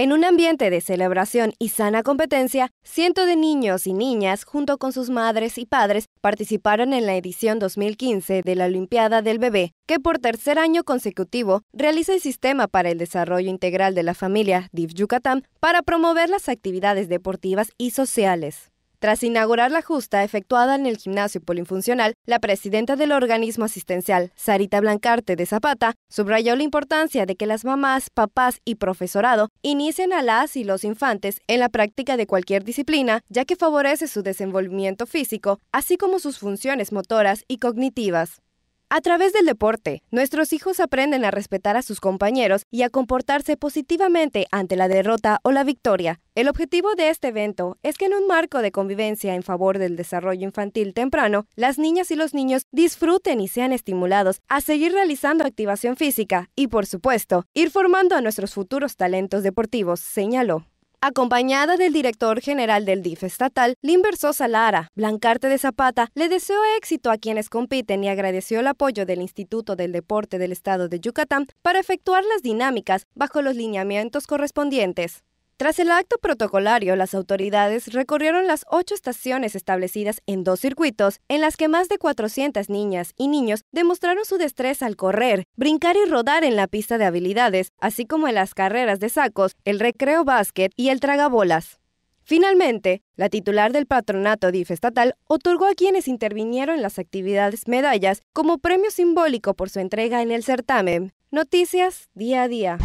En un ambiente de celebración y sana competencia, cientos de niños y niñas, junto con sus madres y padres, participaron en la edición 2015 de la Olimpiada del Bebé, que por tercer año consecutivo realiza el Sistema para el Desarrollo Integral de la Familia, DIF Yucatán, para promover las actividades deportivas y sociales. Tras inaugurar la justa efectuada en el gimnasio polifuncional, la presidenta del organismo asistencial, Sarita Blancarte de Zapata, subrayó la importancia de que las mamás, papás y profesorado inicien a las y los infantes en la práctica de cualquier disciplina, ya que favorece su desenvolvimiento físico, así como sus funciones motoras y cognitivas. A través del deporte, nuestros hijos aprenden a respetar a sus compañeros y a comportarse positivamente ante la derrota o la victoria. El objetivo de este evento es que en un marco de convivencia en favor del desarrollo infantil temprano, las niñas y los niños disfruten y sean estimulados a seguir realizando activación física y, por supuesto, ir formando a nuestros futuros talentos deportivos, señaló. Acompañada del director general del DIF estatal, Limber Sosa Lara, Blancarte de Zapata le deseó éxito a quienes compiten y agradeció el apoyo del Instituto del Deporte del Estado de Yucatán para efectuar las dinámicas bajo los lineamientos correspondientes. Tras el acto protocolario, las autoridades recorrieron las ocho estaciones establecidas en dos circuitos, en las que más de 400 niñas y niños demostraron su destreza al correr, brincar y rodar en la pista de habilidades, así como en las carreras de sacos, el recreo básquet y el tragabolas. Finalmente, la titular del patronato DIF estatal otorgó a quienes intervinieron en las actividades medallas como premio simbólico por su entrega en el certamen. Noticias día a día.